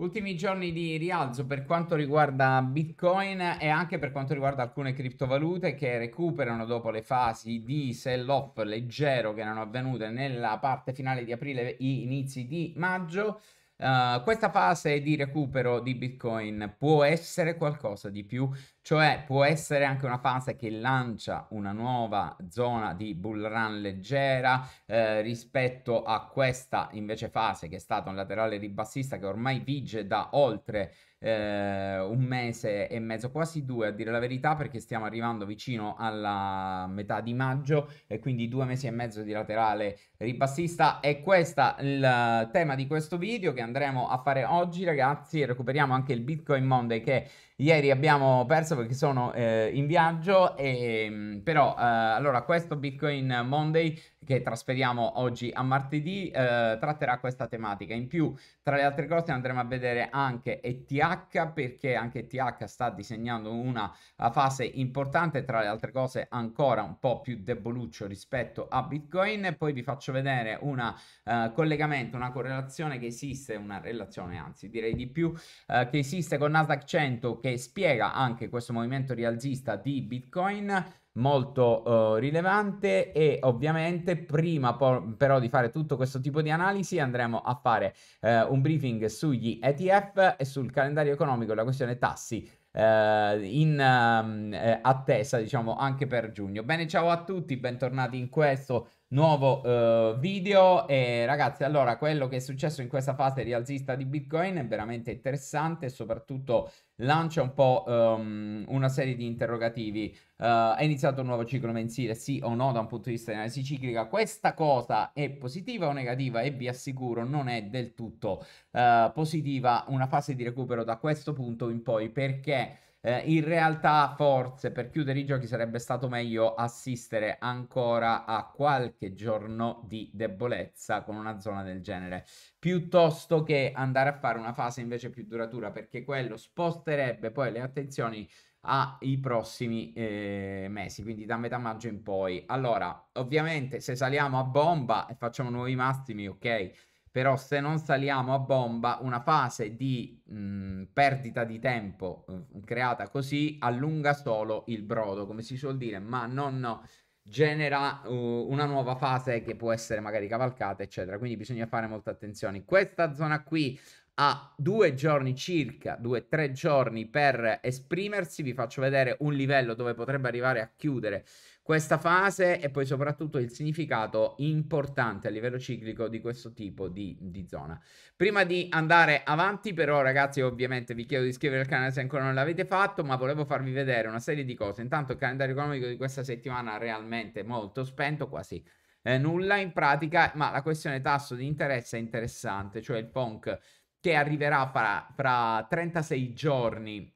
Ultimi giorni di rialzo per quanto riguarda Bitcoin e anche per quanto riguarda alcune criptovalute che recuperano dopo le fasi di sell-off leggero che erano avvenute nella parte finale di aprile e inizi di maggio. Uh, questa fase di recupero di Bitcoin può essere qualcosa di più, cioè può essere anche una fase che lancia una nuova zona di bull run leggera eh, rispetto a questa invece fase che è stata un laterale ribassista che ormai vige da oltre eh, un mese e mezzo, quasi due a dire la verità, perché stiamo arrivando vicino alla metà di maggio e quindi due mesi e mezzo di laterale ribassista. E questo è il tema di questo video che andremo a fare oggi, ragazzi. Recuperiamo anche il Bitcoin Monday che ieri abbiamo perso perché sono eh, in viaggio. E, ehm, però, eh, allora, questo Bitcoin Monday che trasferiamo oggi a martedì eh, tratterà questa tematica. In più, tra le altre cose, andremo a vedere anche ETH perché anche ETH sta disegnando una eh, fase importante, tra le altre cose ancora un po' più deboluccio rispetto a Bitcoin. E poi vi faccio vedere un eh, collegamento, una correlazione che esiste, una relazione anzi direi di più, eh, che esiste con Nasdaq 100 che spiega anche questo movimento rialzista di Bitcoin molto eh, rilevante e ovviamente prima po- però di fare tutto questo tipo di analisi andremo a fare eh, un briefing sugli ETF e sul calendario economico e la questione tassi eh, in ehm, eh, attesa diciamo anche per giugno. Bene, ciao a tutti, bentornati in questo nuovo uh, video e ragazzi allora quello che è successo in questa fase rialzista di bitcoin è veramente interessante soprattutto lancia un po' um, una serie di interrogativi. Uh, è iniziato un nuovo ciclo mensile, sì o no, da un punto di vista di analisi ciclica. Questa cosa è positiva o negativa? E vi assicuro, non è del tutto uh, positiva una fase di recupero da questo punto in poi perché eh, in realtà forse per chiudere i giochi sarebbe stato meglio assistere ancora a qualche giorno di debolezza con una zona del genere, piuttosto che andare a fare una fase invece più duratura, perché quello sposterebbe poi le attenzioni ai prossimi eh, mesi, quindi da metà maggio in poi. Allora, ovviamente se saliamo a bomba e facciamo nuovi massimi, ok, però se non saliamo a bomba una fase di mh, mhmm, perdita di tempo mh, uhm, creata così allunga solo il brodo, come si suol dire, ma non no, genera uh, una nuova fase che può essere magari cavalcata, eccetera. Quindi bisogna fare molta attenzione. Questa zona qui ha due giorni circa, due o tre giorni per esprimersi. Vi faccio vedere un livello dove potrebbe arrivare a chiudere questa fase e poi soprattutto il significato importante a livello ciclico di questo tipo di, di, zona. Prima di andare avanti però ragazzi ovviamente vi chiedo di iscrivervi al canale se ancora non l'avete fatto ma volevo farvi vedere una serie di cose. Intanto il calendario economico di questa settimana è realmente molto spento, quasi eh, nulla in pratica, ma la questione tasso di interesse è interessante, cioè il PONC che arriverà fra, fra 36 giorni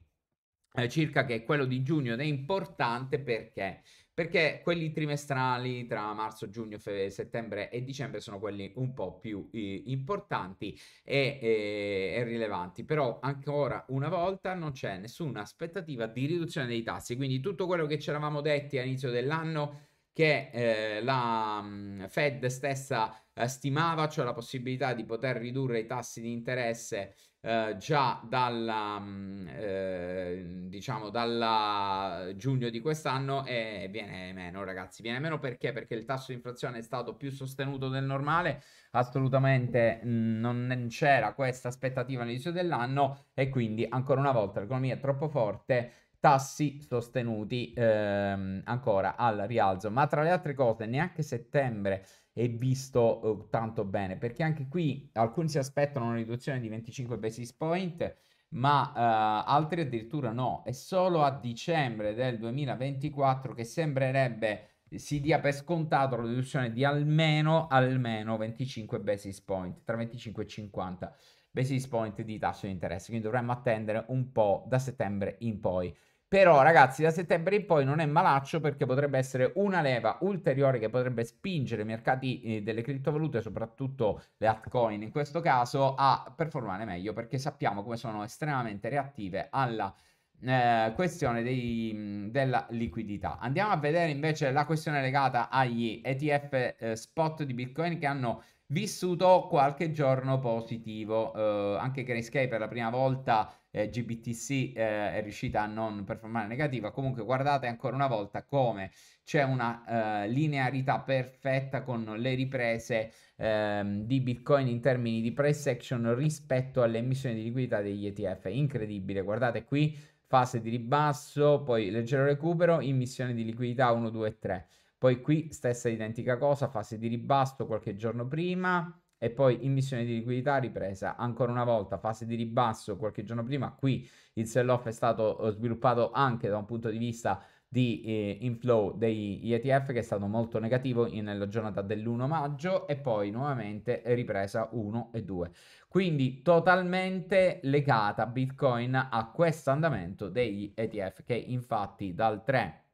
eh, circa che è quello di giugno ed è importante perché perché quelli trimestrali tra marzo, giugno, fe- settembre e dicembre sono quelli un po' più eh, importanti e, e, e, rilevanti, però ancora una volta non c'è nessuna aspettativa di riduzione dei tassi, quindi tutto quello che ci eravamo detti all'inizio dell'anno che eh, la mh, mm, Fed stessa eh, stimava, cioè la possibilità di poter ridurre i tassi di interesse eh, già dalla, mm, eh, diciamo, dal giugno di quest'anno e viene meno, ragazzi. Viene meno perché? Perché il tasso di inflazione è stato più sostenuto del normale. Assolutamente mm, non c'era questa aspettativa all'inizio dell'anno e quindi ancora una volta l'economia è troppo forte tassi sostenuti ehm, ancora al rialzo. Ma tra le altre cose, neanche settembre e visto uhm, tanto bene, perché anche qui alcuni si aspettano una riduzione di 25 basis point, ma uh, altri addirittura no. È solo a dicembre del 2024 che sembrerebbe si dia per scontato la riduzione di almeno, almeno 25 basis point, tra 25 e 50 basis point di tasso di interesse. Quindi dovremmo attendere un po' da settembre in poi. Però ragazzi da settembre in poi non è malaccio perché potrebbe essere una leva ulteriore che potrebbe spingere i mercati eh, delle criptovalute, soprattutto le altcoin in questo caso, a performare meglio perché sappiamo come sono estremamente reattive alla eh, questione dei, mm, della liquidità. Andiamo a vedere invece la questione legata agli ETF eh, spot di Bitcoin che hanno vissuto qualche giorno positivo. Eh, anche Grayscale per la prima volta eh, GBTC eh, è riuscita a non performare negativa. Comunque guardate ancora una volta come c'è una eh, linearità perfetta con le riprese ehm, di Bitcoin in termini di price action rispetto alle emissioni di liquidità degli ETF. Incredibile, guardate qui fase di ribasso, poi leggero recupero, immissione di liquidità 1, 2, 3. Poi qui stessa identica cosa, fase di ribasso qualche giorno prima e poi immissione di liquidità ripresa. Ancora una volta fase di ribasso qualche giorno prima, qui il sell-off è stato eh, sviluppato anche da un punto di vista di eh, inflow degli ETF che è stato molto negativo nella giornata dell'1 maggio e poi nuovamente ripresa 1 e 2. Quindi totalmente legata Bitcoin a questo andamento degli ETF che infatti dal 3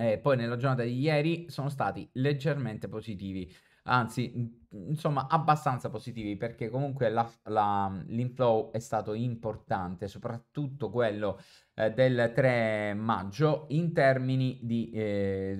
eh, poi nella giornata di ieri sono stati leggermente positivi, anzi insomma abbastanza positivi perché comunque la, la, l'inflow è stato importante, soprattutto quello eh, del 3 maggio in termini di, eh,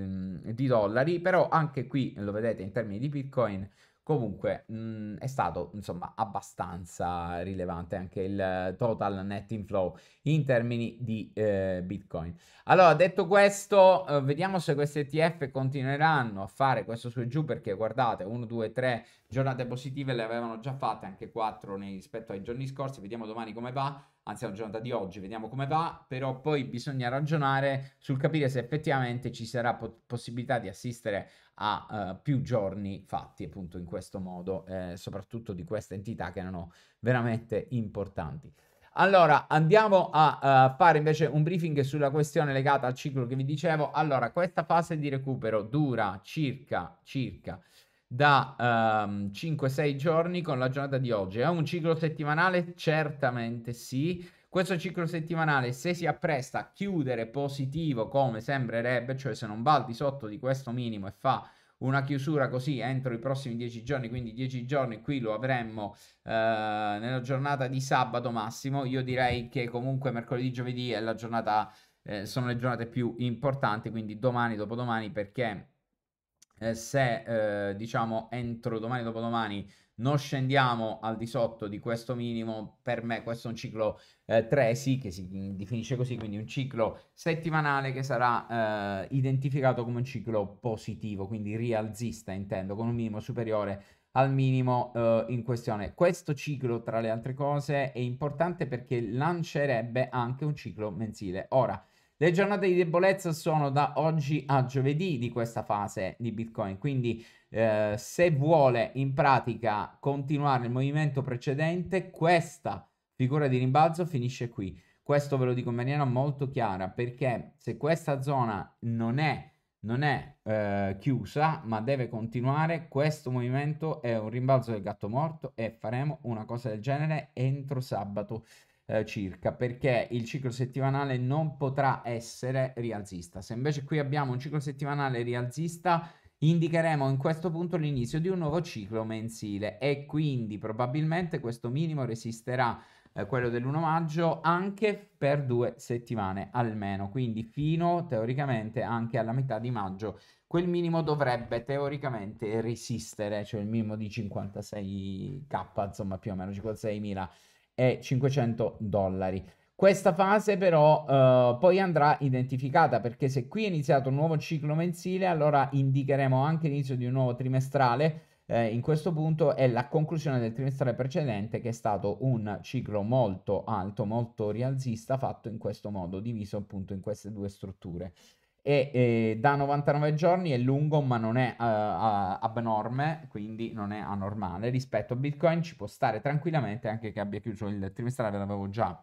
di dollari, però anche qui lo vedete in termini di bitcoin Comunque mh, è stato insomma abbastanza rilevante anche il total net inflow in termini di eh, Bitcoin. Allora detto questo eh, vediamo se questi ETF continueranno a fare questo su e giù perché guardate 1, 2, 3 giornate positive le avevano già fatte anche 4 rispetto ai giorni scorsi. Vediamo domani come va anzi alla giornata di oggi, vediamo come va, però poi bisogna ragionare sul capire se effettivamente ci sarà po- possibilità di assistere a uh, più giorni fatti appunto in questo modo, eh, soprattutto di queste entità che erano veramente importanti. Allora, andiamo a uh, fare invece un briefing sulla questione legata al ciclo che vi dicevo. Allora, questa fase di recupero dura circa, circa da um, ehm, 5-6 giorni con la giornata di oggi. È un ciclo settimanale? Certamente sì. Questo ciclo settimanale, se si appresta a chiudere positivo come sembrerebbe, cioè se non va al di sotto di questo minimo e fa una chiusura così entro i prossimi 10 giorni, quindi 10 giorni qui lo avremmo eh, nella giornata di sabato massimo, io direi che comunque mercoledì, giovedì è la giornata, eh, sono le giornate più importanti, quindi domani, dopodomani, perché eh, se eh, diciamo entro domani dopodomani non scendiamo al di sotto di questo minimo, per me questo è un ciclo eh, Tresi che si definisce così, quindi un ciclo settimanale che sarà eh, identificato come un ciclo positivo, quindi rialzista intendo, con un minimo superiore al minimo eh, in questione. Questo ciclo, tra le altre cose, è importante perché lancerebbe anche un ciclo mensile. Ora, le giornate di debolezza sono da oggi a giovedì di questa fase di Bitcoin, quindi eh, se vuole in pratica continuare il movimento precedente, questa figura di rimbalzo finisce qui. Questo ve lo dico in maniera molto chiara perché se questa zona non è, non è eh, chiusa ma deve continuare, questo movimento è un rimbalzo del gatto morto e faremo una cosa del genere entro sabato. Eh, circa, perché il ciclo settimanale non potrà essere rialzista. Se invece qui abbiamo un ciclo settimanale rialzista, indicheremo in questo punto l'inizio di un nuovo ciclo mensile e quindi probabilmente questo minimo resisterà eh, quello dell'1 maggio anche per due settimane almeno, quindi fino teoricamente anche alla metà di maggio quel minimo dovrebbe teoricamente resistere, cioè il minimo di 56k, insomma più o meno 56.000 e 500 dollari. Questa fase però eh, poi andrà identificata perché se qui è iniziato un nuovo ciclo mensile allora indicheremo anche l'inizio di un nuovo trimestrale eh, in questo punto è la conclusione del trimestrale precedente che è stato un ciclo molto alto, molto rialzista fatto in questo modo, diviso appunto in queste due strutture e, e, da 99 giorni è lungo ma non è uh, abnorme, quindi non è anormale. Rispetto a Bitcoin ci può stare tranquillamente anche che abbia chiuso il trimestrale, l'avevo già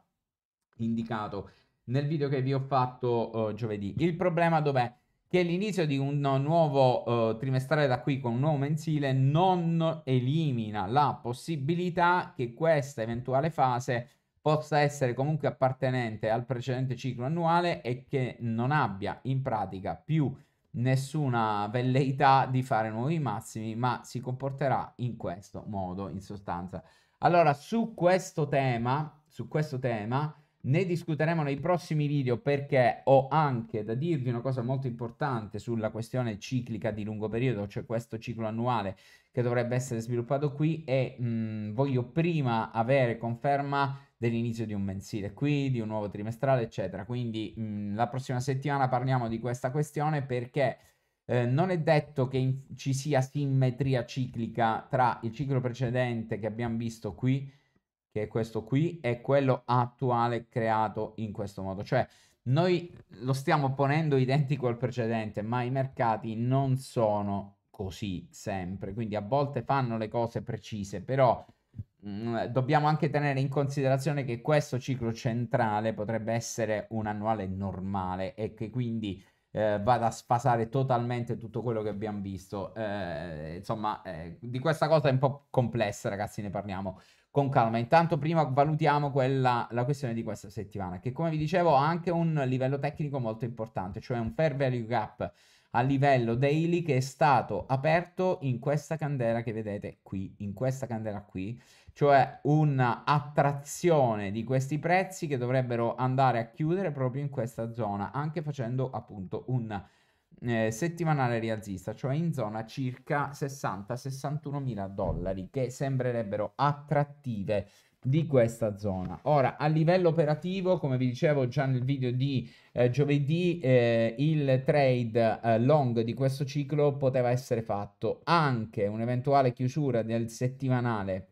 indicato nel video che vi ho fatto uh, giovedì. Il problema dov'è? Che l'inizio di un nuovo uh, trimestrale da qui con un nuovo mensile non elimina la possibilità che questa eventuale fase possa essere comunque appartenente al precedente ciclo annuale e che non abbia in pratica più nessuna velleità di fare nuovi massimi, ma si comporterà in questo modo in sostanza. Allora, su questo tema, su questo tema ne discuteremo nei prossimi video perché ho anche da dirvi una cosa molto importante sulla questione ciclica di lungo periodo, cioè questo ciclo annuale che dovrebbe essere sviluppato qui e mh, mm, voglio prima avere conferma dell'inizio di un mensile qui, di un nuovo trimestrale, eccetera. Quindi mh, la prossima settimana parliamo di questa questione perché eh, non è detto che in- ci sia simmetria ciclica tra il ciclo precedente che abbiamo visto qui, che è questo qui, e quello attuale creato in questo modo. Cioè noi lo stiamo ponendo identico al precedente, ma i mercati non sono così sempre, quindi a volte fanno le cose precise, però Mm, eh, dobbiamo anche tenere in considerazione che questo ciclo centrale potrebbe essere un annuale normale e che quindi eh, vada a sfasare totalmente tutto quello che abbiamo visto. Eh, insomma, eh, di questa cosa è un po' complessa, ragazzi, ne parliamo con calma. Intanto prima valutiamo quella, la questione di questa settimana, che come vi dicevo ha anche un livello tecnico molto importante, cioè un fair value gap a livello daily che è stato aperto in questa candela che vedete qui, in questa candela qui, cioè un'attrazione di questi prezzi che dovrebbero andare a chiudere proprio in questa zona, anche facendo appunto un eh, settimanale rialzista, cioè in zona circa 60-61 mila dollari, che sembrerebbero attrattive di questa zona. Ora, a livello operativo, come vi dicevo già nel video di eh, giovedì, eh, il trade eh, long di questo ciclo poteva essere fatto anche un'eventuale chiusura del settimanale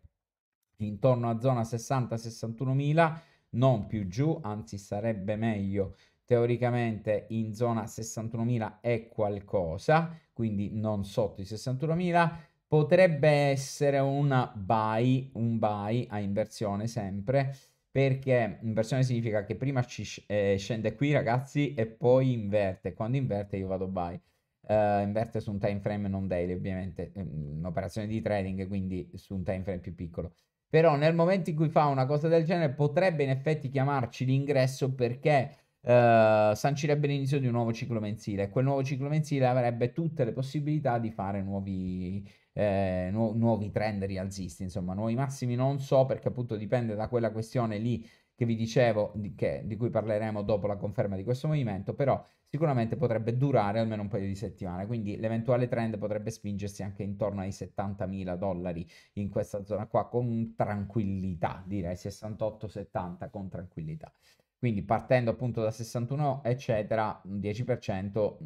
intorno a zona 60-61 mila, non più giù, anzi sarebbe meglio teoricamente in zona 61 mila è qualcosa, quindi non sotto i 61 mila, potrebbe essere una buy, un buy a inversione sempre, perché inversione significa che prima ci eh, scende qui ragazzi e poi inverte, quando inverte io vado buy. Uh, inverte su un time frame non daily ovviamente, mm, un'operazione di trading quindi su un time frame più piccolo però nel momento in cui fa una cosa del genere potrebbe in effetti chiamarci l'ingresso perché eh, sancirebbe l'inizio di un nuovo ciclo mensile quel nuovo ciclo mensile avrebbe tutte le possibilità di fare nuovi, eh, nu- nuovi trend rialzisti, insomma nuovi massimi non so perché appunto dipende da quella questione lì che vi dicevo, di, che, di cui parleremo dopo la conferma di questo movimento, però sicuramente potrebbe durare almeno un paio di settimane, quindi l'eventuale trend potrebbe spingersi anche intorno ai 70.000 dollari in questa zona qua con tranquillità, direi 68-70 con tranquillità. Quindi partendo appunto da 61 eccetera, un 10%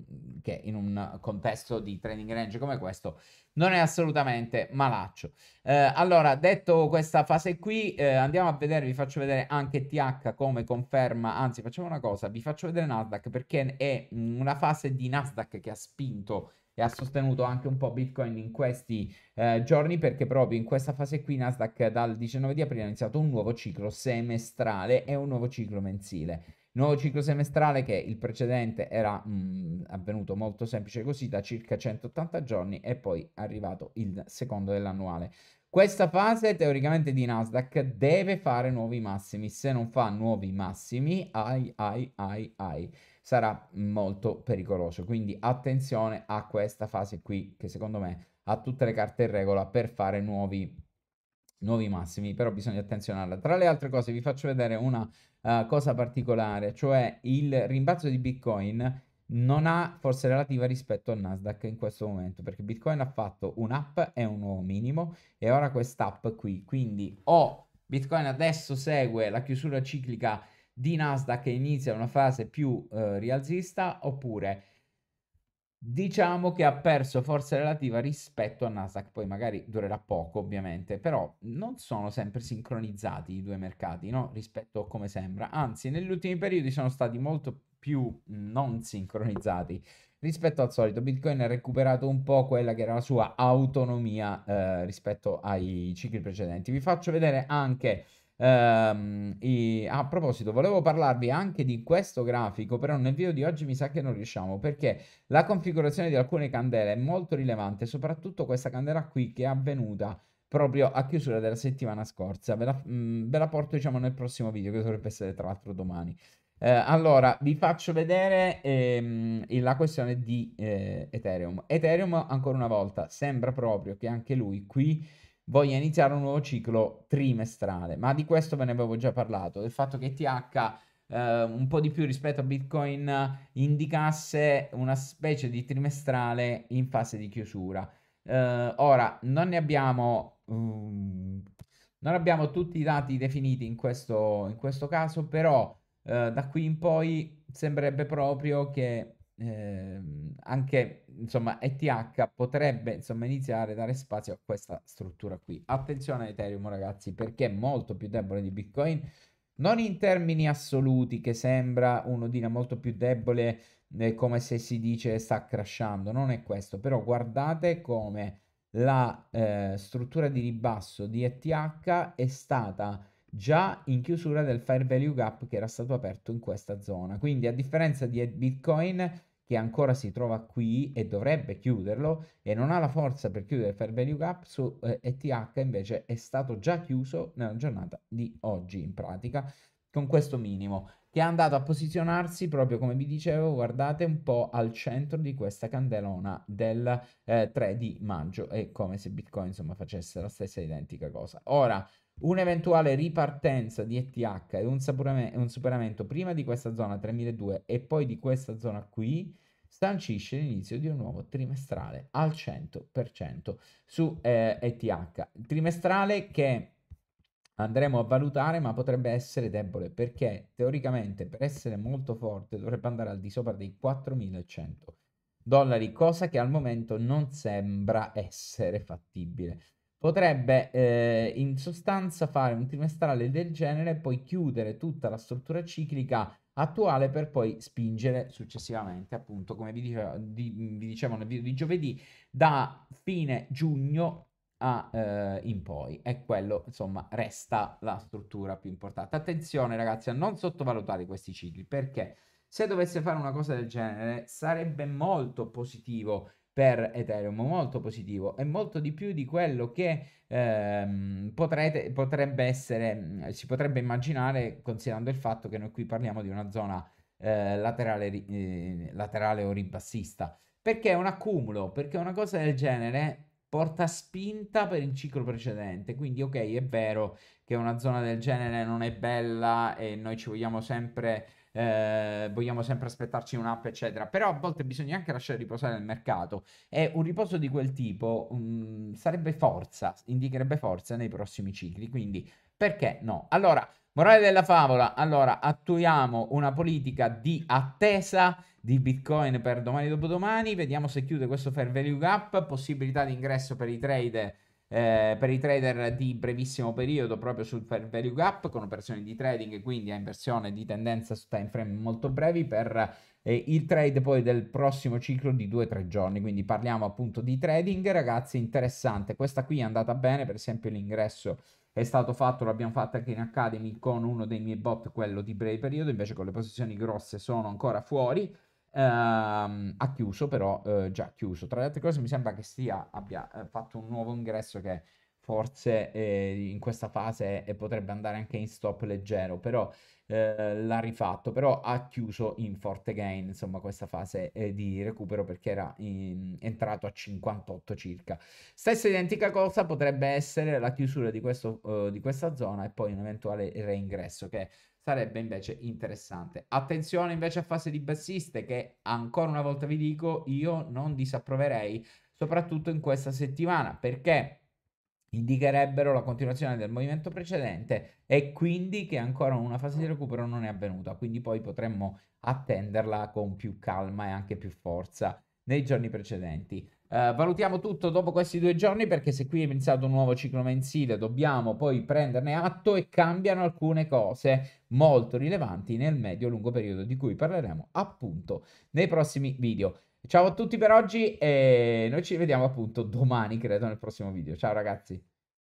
che in un contesto di trading range come questo non è assolutamente malaccio. Eh, allora, detto questa fase qui, eh, andiamo a vedere, vi faccio vedere anche TH come conferma, anzi facciamo una cosa, vi faccio vedere Nasdaq perché è una fase di Nasdaq che ha spinto e ha sostenuto anche un po' Bitcoin in questi eh, giorni perché proprio in questa fase qui Nasdaq dal 19 di aprile ha iniziato un nuovo ciclo semestrale e un nuovo ciclo mensile. Nuovo ciclo semestrale che il precedente era mh, mm, avvenuto molto semplice così da circa 180 giorni e poi è arrivato il secondo dell'annuale. Questa fase teoricamente di Nasdaq deve fare nuovi massimi, se non fa nuovi massimi, ai ai ai ai, sarà molto pericoloso. Quindi attenzione a questa fase qui che secondo me ha tutte le carte in regola per fare nuovi nuovi massimi, però bisogna attenzionarla. Tra le altre cose vi faccio vedere una eh, cosa particolare, cioè il rimbalzo di Bitcoin non ha forse relativa rispetto al Nasdaq in questo momento, perché Bitcoin ha fatto un'app e un nuovo minimo e ora quest'app qui, quindi o Bitcoin adesso segue la chiusura ciclica di Nasdaq e inizia una fase più uh, rialzista oppure diciamo che ha perso forza relativa rispetto a Nasdaq, poi magari durerà poco ovviamente, però non sono sempre sincronizzati i due mercati no? rispetto a come sembra, anzi negli ultimi periodi sono stati molto più non sincronizzati rispetto al solito. Bitcoin ha recuperato un po' quella che era la sua autonomia eh, rispetto ai cicli precedenti. Vi faccio vedere anche Ehm, e, a proposito, volevo parlarvi anche di questo grafico, però nel video di oggi mi sa che non riusciamo perché la configurazione di alcune candele è molto rilevante, soprattutto questa candela qui che è avvenuta proprio a chiusura della settimana scorsa. Ve la, mh, mm, ve la porto diciamo nel prossimo video che dovrebbe essere tra l'altro domani. Eh, allora, vi faccio vedere ehm, la questione di eh, Ethereum. Ethereum, ancora una volta, sembra proprio che anche lui qui voglia iniziare un nuovo ciclo trimestrale, ma di questo ve ne avevo già parlato, del fatto che TH eh, un po' di più rispetto a Bitcoin indicasse una specie di trimestrale in fase di chiusura. Eh, ora, non ne abbiamo... Um, non abbiamo tutti i dati definiti in questo, in questo caso, però eh, da qui in poi sembrerebbe proprio che ehm, anche insomma ETH potrebbe insomma iniziare a dare spazio a questa struttura qui. Attenzione a Ethereum ragazzi perché è molto più debole di Bitcoin, non in termini assoluti che sembra uno un'odina molto più debole eh, come se si dice sta crashando, non è questo, però guardate come la eh, struttura di ribasso di ETH è stata già in chiusura del fair value gap che era stato aperto in questa zona. Quindi a differenza di Bitcoin che ancora si trova qui e dovrebbe chiuderlo e non ha la forza per chiudere il fair value gap su ETH invece è stato già chiuso nella giornata di oggi in pratica con questo minimo che è andato a posizionarsi proprio come vi dicevo guardate un po' al centro di questa candelona del eh, 3 di maggio è come se bitcoin insomma facesse la stessa identica cosa ora Un'eventuale ripartenza di ETH e un, sapurame- un superamento prima di questa zona 3.200 e poi di questa zona qui stancisce l'inizio di un nuovo trimestrale al 100% su eh, ETH. Trimestrale che andremo a valutare ma potrebbe essere debole perché teoricamente per essere molto forte dovrebbe andare al di sopra dei 4100 dollari, cosa che al momento non sembra essere fattibile potrebbe eh, in sostanza fare un trimestrale del genere e poi chiudere tutta la struttura ciclica attuale per poi spingere successivamente, appunto, come vi, dicevo, di, vi dicevo nel video di giovedì, da fine giugno a, eh, in poi. E quello, insomma, resta la struttura più importante. Attenzione, ragazzi, a non sottovalutare questi cicli, perché se dovesse fare una cosa del genere sarebbe molto positivo per Ethereum, molto positivo e molto di più di quello che ehm, potrete, potrebbe essere, mm, si potrebbe immaginare considerando il fatto che noi qui parliamo di una zona eh, laterale, eh, laterale o ribassista. Perché è un accumulo, perché una cosa del genere porta spinta per il ciclo precedente. Quindi, ok, è vero che una zona del genere non è bella e noi ci vogliamo sempre eh, vogliamo sempre aspettarci un'app, eccetera. Però a volte bisogna anche lasciare riposare il mercato e un riposo di quel tipo um, sarebbe forza, indicherebbe forza nei prossimi cicli. Quindi perché no? Allora, morale della favola, allora attuiamo una politica di attesa di Bitcoin per domani dopodomani, vediamo se chiude questo fair value gap, possibilità di ingresso per i trader eh, per i trader di brevissimo periodo proprio sul fair value gap con operazioni di trading quindi a inversione di tendenza su time frame molto brevi per eh, il trade poi del prossimo ciclo di 2-3 giorni quindi parliamo appunto di trading ragazzi interessante questa qui è andata bene per esempio l'ingresso è stato fatto, l'abbiamo fatto anche in Academy con uno dei miei bot, quello di breve periodo, invece con le posizioni grosse sono ancora fuori. Uh, ha chiuso però uh, già chiuso tra le altre cose mi sembra che sia abbia uh, fatto un nuovo ingresso che forse eh, in questa fase eh, potrebbe andare anche in stop leggero però eh, l'ha rifatto però ha chiuso in forte gain insomma questa fase eh, di recupero perché era in, entrato a 58 circa stessa identica cosa potrebbe essere la chiusura di, questo, di questa zona e poi un eventuale reingresso che sarebbe invece interessante. Attenzione invece a fase di bassiste che ancora una volta vi dico io non disapproverei soprattutto in questa settimana perché indicherebbero la continuazione del movimento precedente e quindi che ancora una fase di recupero non è avvenuta, quindi poi potremmo attenderla con più calma e anche più forza nei giorni precedenti. Uh, valutiamo tutto dopo questi due giorni perché se qui è iniziato un nuovo ciclo mensile dobbiamo poi prenderne atto e cambiano alcune cose molto rilevanti nel medio-lungo periodo di cui parleremo appunto nei prossimi video. Ciao a tutti per oggi e noi ci vediamo appunto domani credo nel prossimo video. Ciao ragazzi!